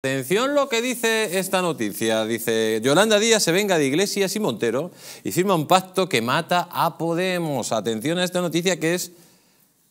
Atención lo que dice esta noticia. Dice, Yolanda Díaz se venga de Iglesias y Montero y firma un pacto que mata a Podemos. Atención a esta noticia que es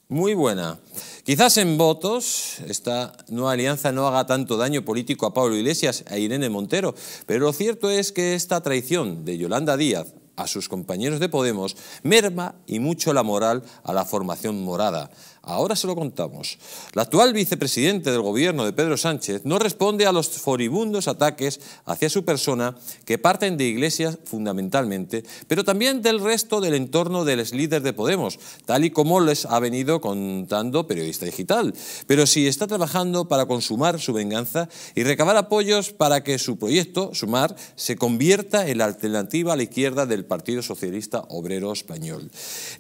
muy buena. Quizás en votos esta nueva alianza no haga tanto daño político a Pablo Iglesias e Irene Montero, pero lo cierto es que esta traición de Yolanda Díaz a sus compañeros de Podemos merma y mucho la moral a la formación morada. Ahora se lo contamos. La actual vicepresidente del gobierno de Pedro Sánchez no responde a los foribundos ataques hacia su persona que parten de iglesias fundamentalmente, pero también del resto del entorno del líder de Podemos, tal y como les ha venido contando Periodista Digital. Pero sí está trabajando para consumar su venganza y recabar apoyos para que su proyecto, Sumar, se convierta en la alternativa a la izquierda del Partido Socialista Obrero Español.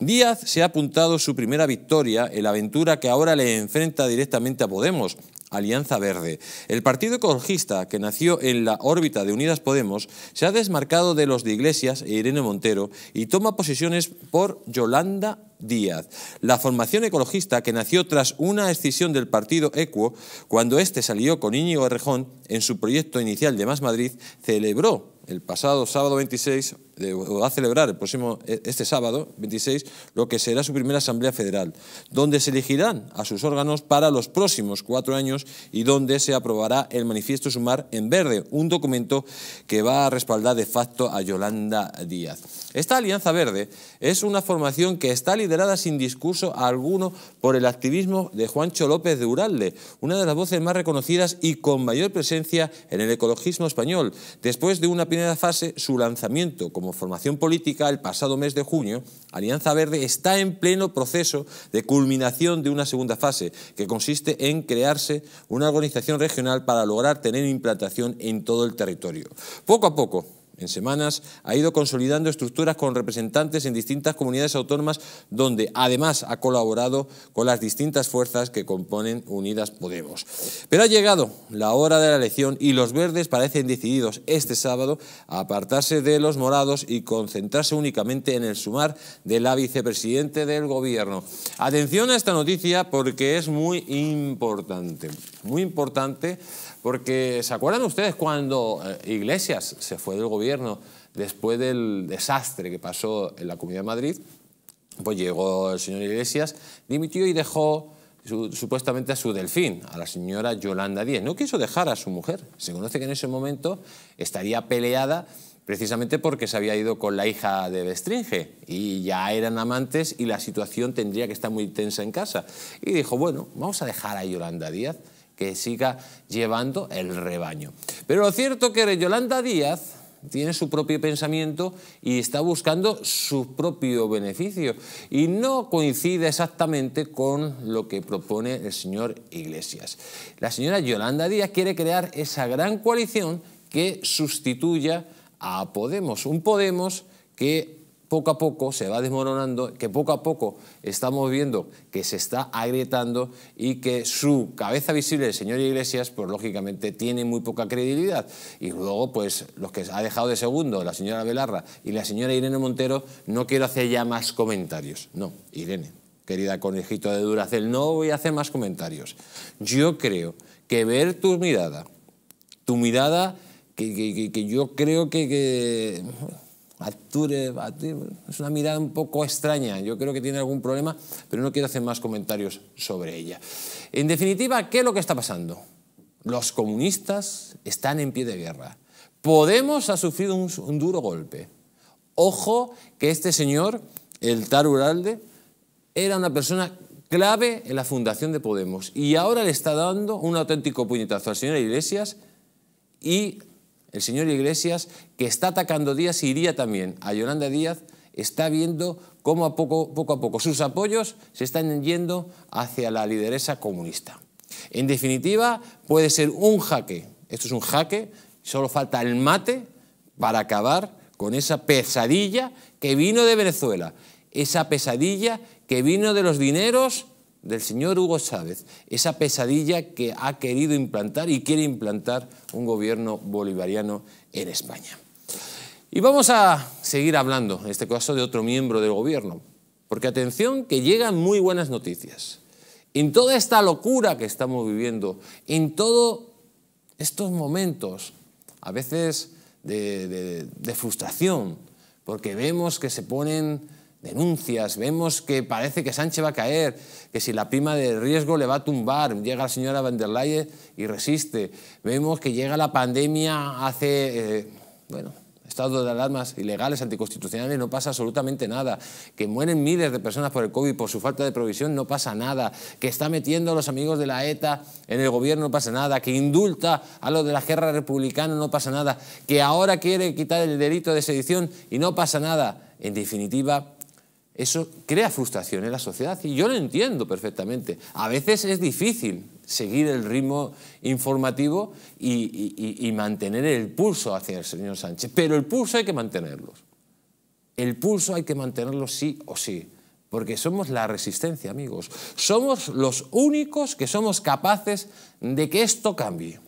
Díaz se ha apuntado su primera victoria en la aventura que ahora le enfrenta directamente a Podemos, Alianza Verde. El partido ecologista, que nació en la órbita de Unidas Podemos, se ha desmarcado de los de Iglesias e Irene Montero y toma posiciones por Yolanda Díaz. La formación ecologista, que nació tras una escisión del partido Equo, cuando éste salió con Íñigo Errejón en su proyecto inicial de Más Madrid, celebró el pasado sábado 26 va a celebrar e, este sábado, 26, lo que será su primera Asamblea Federal, donde se elegirán a sus órganos para los próximos cuatro años y donde se aprobará el manifiesto Sumar en Verde, un documento que va a respaldar de facto a Yolanda Díaz. Esta Alianza Verde es una formación que está liderada sin discurso alguno por el activismo de Juancho López de Uralde, una de las voces más reconocidas y con mayor presencia en el ecologismo español, después de una primera fase, su lanzamiento como como formación política, el pasado mes de junio, Alianza Verde está en pleno proceso de culminación de una segunda fase, que consiste en crearse una organización regional para lograr tener implantación en todo el territorio. Poco a poco, en semanas, ha ido consolidando estructuras con representantes en distintas comunidades autónomas, donde además ha colaborado con las distintas fuerzas que componen Unidas Podemos. Pero ha llegado la hora de la elección y los verdes parecen decididos este sábado a apartarse de los morados y concentrarse únicamente en el sumar de la vicepresidente del Gobierno. Atención a esta noticia porque es muy importante, muy importante porque ¿se acuerdan ustedes cuando eh, Iglesias se fue del Gobierno? después del desastre que pasó en la Comunidad de Madrid, pues llegó el señor Iglesias, dimitió y dejó supuestamente a su delfín, a la señora Yolanda Díaz... No quiso dejar a su mujer. Se conoce que en ese momento estaría peleada precisamente porque se había ido con la hija de Bestringe y ya eran amantes y la situación tendría que estar muy tensa en casa. Y dijo, bueno, vamos a dejar a Yolanda Díaz que siga llevando el rebaño. Pero lo cierto que Yolanda Díaz tiene su propio pensamiento y está buscando su propio beneficio. Y no coincide exactamente con lo que propone el señor Iglesias. La señora Yolanda Díaz quiere crear esa gran coalición que sustituya a Podemos. Un Podemos que poco a poco se va desmoronando, que poco a poco estamos viendo que se está agrietando y que su cabeza visible, el señor Iglesias, pues lógicamente tiene muy poca credibilidad. Y luego, pues los que ha dejado de segundo, la señora Belarra y la señora Irene Montero, no quiero hacer ya más comentarios. No, Irene, querida conejito de Duracel, no voy a hacer más comentarios. Yo creo que ver tu mirada, tu mirada que, que yo creo que es una mirada un poco extraña, yo creo que tiene algún problema, pero no quiero hacer más comentarios sobre ella. En definitiva, ¿qué es lo que está pasando? Los comunistas están en pie de guerra. Podemos ha sufrido un, duro golpe. Ojo que este señor, el Tar Uralde, era una persona clave en la fundación de Podemos y ahora le está dando un auténtico puñetazo al señor Iglesias y el señor Iglesias, que está atacando Díaz y iría también a Yolanda Díaz, está viendo cómo poco, poco a poco sus apoyos se están yendo hacia la lideresa comunista. En definitiva, puede ser un jaque. Esto es un jaque, solo falta el mate para acabar con esa pesadilla que vino de Venezuela, esa pesadilla que vino de los dineros del señor Hugo Chávez esa pesadilla que ha querido implantar y quiere implantar un gobierno bolivariano en España. Y vamos a seguir hablando, en este caso, de otro miembro del gobierno, porque atención que llegan muy buenas noticias. En toda esta locura que estamos viviendo, en todos estos momentos, a veces de, frustración, porque vemos que se ponen denuncias, vemos que parece que Sánchez va a caer, que si la prima de riesgo le va a tumbar, llega la señora van der Leyen y resiste, vemos que llega la pandemia, hace, eh, bueno, estado de alarmas ilegales, anticonstitucionales, no pasa absolutamente nada. Que mueren miles de personas por el COVID, por su falta de provisión, no pasa nada. Que está metiendo a los amigos de la ETA en el gobierno, no pasa nada. Que indulta a los de la guerra republicana, no pasa nada. Que ahora quiere quitar el delito de sedición y no pasa nada. En definitiva, eso crea frustración en la sociedad y yo lo entiendo perfectamente. A veces es difícil seguir el ritmo informativo y, mantener el pulso hacia el señor Sánchez, pero el pulso hay que mantenerlo. El pulso hay que mantenerlo sí o sí, porque somos la resistencia, amigos. Somos los únicos que somos capaces de que esto cambie.